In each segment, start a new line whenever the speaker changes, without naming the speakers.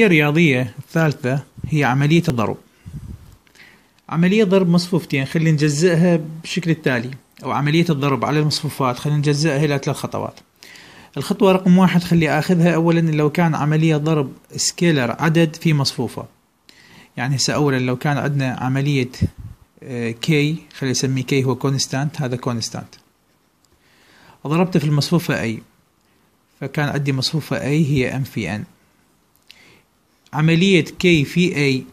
العملية الرياضية الثالثة هي عملية الضرب عملية ضرب مصفوفتين يعني خلينا نجزئها بشكل التالي أو عملية الضرب على المصفوفات خلينا نجزئها إلى ثلاث خطوات الخطوة رقم واحد خلي أخذها أولا لو كان عملية ضرب سكيلر عدد في مصفوفة يعني هسه أولا لو كان عندنا عملية كي آه، خلي نسميه كي هو كونستانت هذا كونستانت ضربته في المصفوفة أي فكان عندي مصفوفة أي هي أم في أن عملية كي في أي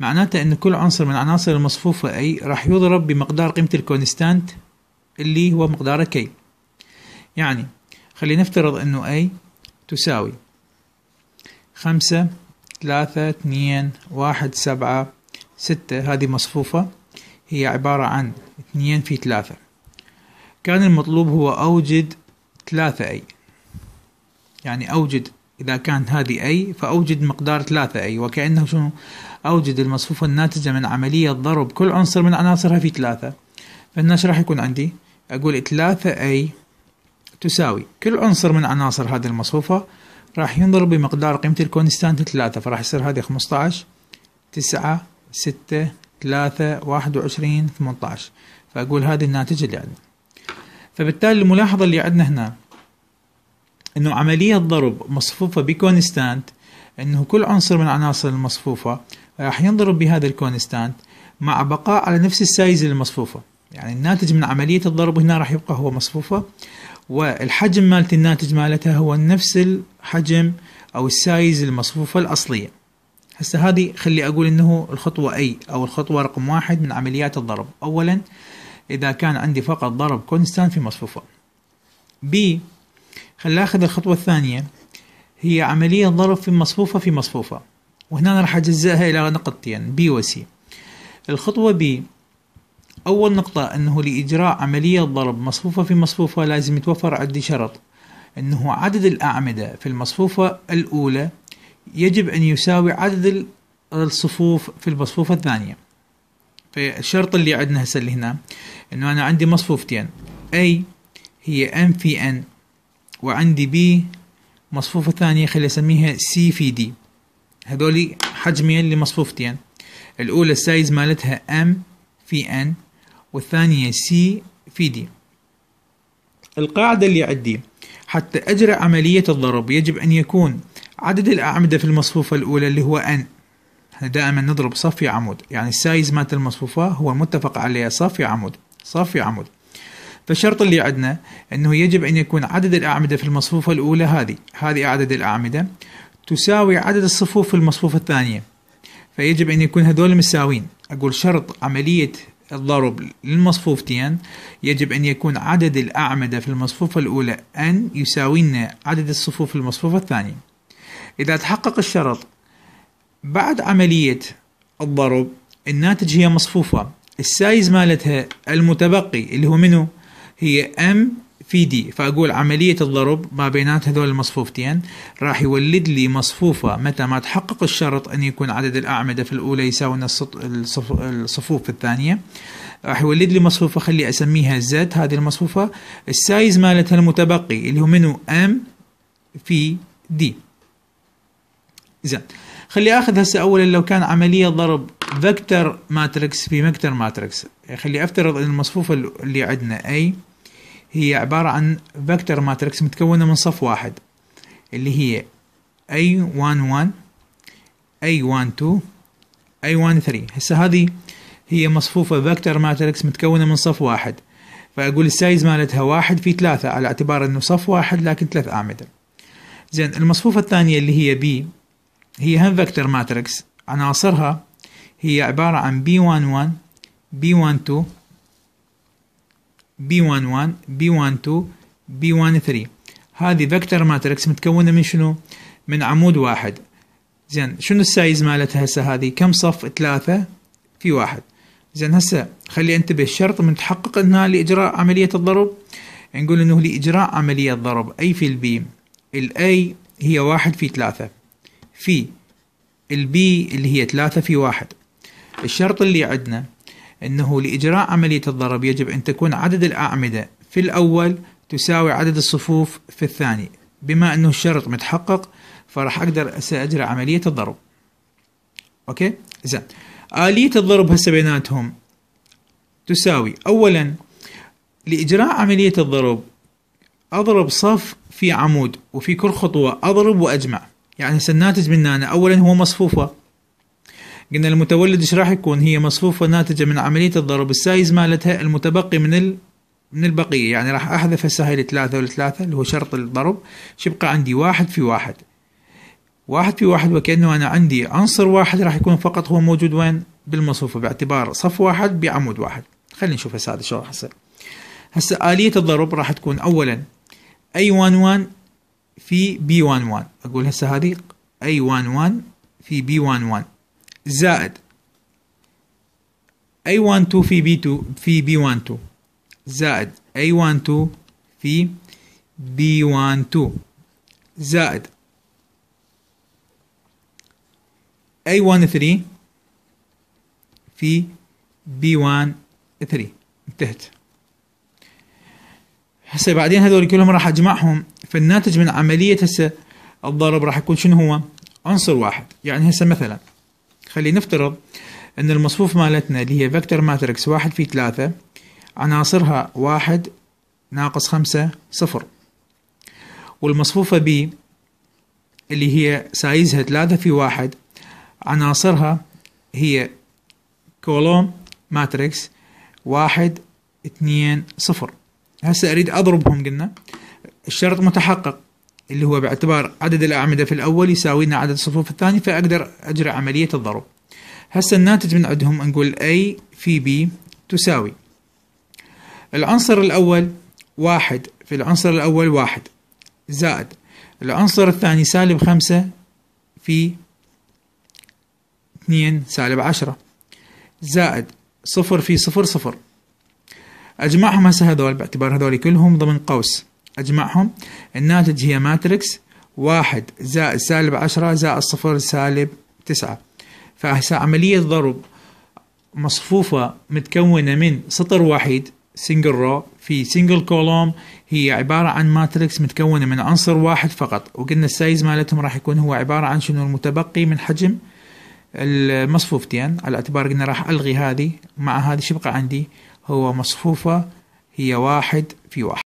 معناتها أن كل عنصر من عناصر المصفوفة أي راح يضرب بمقدار قيمة الكونستانت اللي هو مقداره كي يعني خلينا نفترض أنه أي تساوي خمسة ثلاثة اثنين واحد سبعة ستة هذه مصفوفة هي عبارة عن اثنين في ثلاثة كان المطلوب هو أوجد ثلاثة أي يعني أوجد إذا كانت هذه أي فأوجد مقدار ثلاثة أي وكأنه شنو أوجد المصفوفة الناتجة من عملية ضرب كل عنصر من عناصرها في ثلاثة فالناش راح يكون عندي أقول ثلاثة أي تساوي كل عنصر من عناصر هذه المصفوفة راح ينضرب بمقدار قيمة الكونستانت ثلاثة فراح يصير هذه خمسة عشر تسعة ستة ثلاثة واحد وعشرين ثمانية عشر فأقول هذه الناتجة اللي عندنا فبالتالي الملاحظة اللي عندنا هنا انه عملية ضرب مصفوفة بكونستانت انه كل عنصر من عناصر المصفوفة راح ينضرب بهذا الكونستانت مع بقاء على نفس السايز المصفوفة يعني الناتج من عملية الضرب هنا راح يبقى هو مصفوفة والحجم مالت الناتج مالتها هو نفس الحجم او السايز المصفوفة الاصلية هسه هذه خلي اقول انه الخطوة اي او الخطوة رقم واحد من عمليات الضرب اولا اذا كان عندي فقط ضرب كونستانت في مصفوفة بي خلينا ناخذ الخطوه الثانيه هي عمليه ضرب في مصفوفه في مصفوفه وهنا راح أجزئها الى نقطتين بي وسي الخطوه بي اول نقطه انه لاجراء عمليه ضرب مصفوفه في مصفوفه لازم يتوفر عندي شرط انه عدد الاعمده في المصفوفه الاولى يجب ان يساوي عدد الصفوف في المصفوفه الثانيه فالشرط اللي عندنا هسه اللي هنا انه انا عندي مصفوفتين أي هي ام في n وعندي بي مصفوفة ثانية خلي اسميها سي في دي هذولي حجمين لمصفوفتين يعني. الأولى السايز مالتها ام في ان والثانية سي في دي القاعدة اللي عندي حتى أجرى عملية الضرب يجب أن يكون عدد الأعمدة في المصفوفة الأولى اللي هو ان احنا دائما نضرب صف في عمود يعني السايز مالت المصفوفة هو متفق عليه صف في عمود صف في عمود فالشرط اللي عندنا أنه يجب أن يكون عدد الأعمدة في المصفوفة الأولى هذه هذه عدد الأعمدة تساوي عدد الصفوف في المصفوفة الثانية فيجب أن يكون هذول مساوين أقول شرط عملية الضرب للمصفوفتين يجب أن يكون عدد الأعمدة في المصفوفة الأولى أن يساوينا عدد الصفوف في المصفوفة الثانية إذا تحقق الشرط بعد عملية الضرب الناتج هي مصفوفة السايز مالتها المتبقي اللي هو منو هي ام في دي فاقول عملية الضرب ما بينات هذول المصفوفتين راح يولد لي مصفوفة متى ما تحقق الشرط ان يكون عدد الاعمدة في الاولى يساوي الصفوف في الثانية راح يولد لي مصفوفة خلي اسميها زد هذه المصفوفة السايز مالتها المتبقي اللي هو منو ام في دي زين خلي اخذ هسه اولا لو كان عملية ضرب فيكتور ماتريكس في مكتر ماتريكس خلي افترض ان المصفوفة اللي عندنا اي هي عبارة عن فيكتور ماتريكس متكونة من صف واحد اللي هي A11 A12 A13 هسه هذه هي مصفوفة فيكتور ماتريكس متكونة من صف واحد فأقول السايز مالتها واحد في ثلاثة على اعتبار أنه صف واحد لكن ثلاث أعمدة زين المصفوفة الثانية اللي هي B هي هم فيكتور ماتريكس عناصرها هي عبارة عن B11 B12 B11 B12 B13 هذه فيكتور ماتريكس متكونه من شنو؟ من عمود واحد زين شنو السايز مالتها هسه هذه؟ كم صف؟ ثلاثة في واحد زين هسه خلي انتبه الشرط من تحقق هنا لاجراء عملية الضرب نقول انه لاجراء عملية ضرب اي في البي الاي هي واحد في ثلاثة في البي اللي هي ثلاثة في واحد الشرط اللي عندنا أنه لإجراء عملية الضرب يجب أن تكون عدد الأعمدة في الأول تساوي عدد الصفوف في الثاني بما أنه الشرط متحقق فراح أقدر أجري عملية الضرب أوكي زين آلية الضرب هسه بيناتهم تساوي أولا لإجراء عملية الضرب أضرب صف في عمود وفي كل خطوة أضرب وأجمع يعني هسه الناتج مننا أولا هو مصفوفة قلنا المتولد ايش راح يكون هي مصفوفة ناتجة من عملية الضرب السايز مالتها المتبقي من ال من البقية يعني راح أحذف هسه هاي الثلاثة والثلاثة اللي هو شرط الضرب يبقى عندي واحد في واحد واحد في واحد وكأنه أنا عندي عنصر واحد راح يكون فقط هو موجود وين بالمصفوفة باعتبار صف واحد بعمود واحد خلينا نشوف هسه هذا شو راح يصير هسه آلية الضرب راح تكون أولا أي 11 في بي 11 أقول هسه هذه أي 11 في بي 11 زائد A12 في B2 في B12 زائد A12 في B12 زائد A13 في B13 انتهت هسه بعدين هذول كلهم راح اجمعهم فالناتج من عملية هسه الضرب راح يكون شنو هو؟ عنصر واحد يعني هسه مثلا خلي نفترض أن المصفوف مالتنا اللي هي فيكتور ماتريكس واحد في ثلاثة عناصرها واحد ناقص خمسة صفر والمصفوفة ب اللي هي سايزها ثلاثة في واحد عناصرها هي كولوم ماتريكس واحد اثنين صفر هسه أريد أضربهم قلنا الشرط متحقق اللي هو باعتبار عدد الأعمدة في الأول يساوي لنا عدد الصفوف الثاني فأقدر أجري عملية الضرب هسه الناتج من عندهم نقول A في B تساوي العنصر الأول واحد في العنصر الأول واحد زائد العنصر الثاني سالب خمسة في اثنين سالب عشرة زائد صفر في صفر صفر أجمعهم هسه هذول باعتبار هذول كلهم ضمن قوس اجمعهم الناتج هي ماتريكس واحد زائد سالب عشرة زائد صفر سالب تسعة فعملية ضرب مصفوفة متكونة من سطر وحيد سنجل رو في سنجل كولوم هي عبارة عن ماتريكس متكونة من عنصر واحد فقط وقلنا السايز مالتهم راح يكون هو عبارة عن شنو المتبقي من حجم المصفوفتين على اعتبار قلنا راح ألغي هذه مع هذه شبقة عندي هو مصفوفة هي واحد في واحد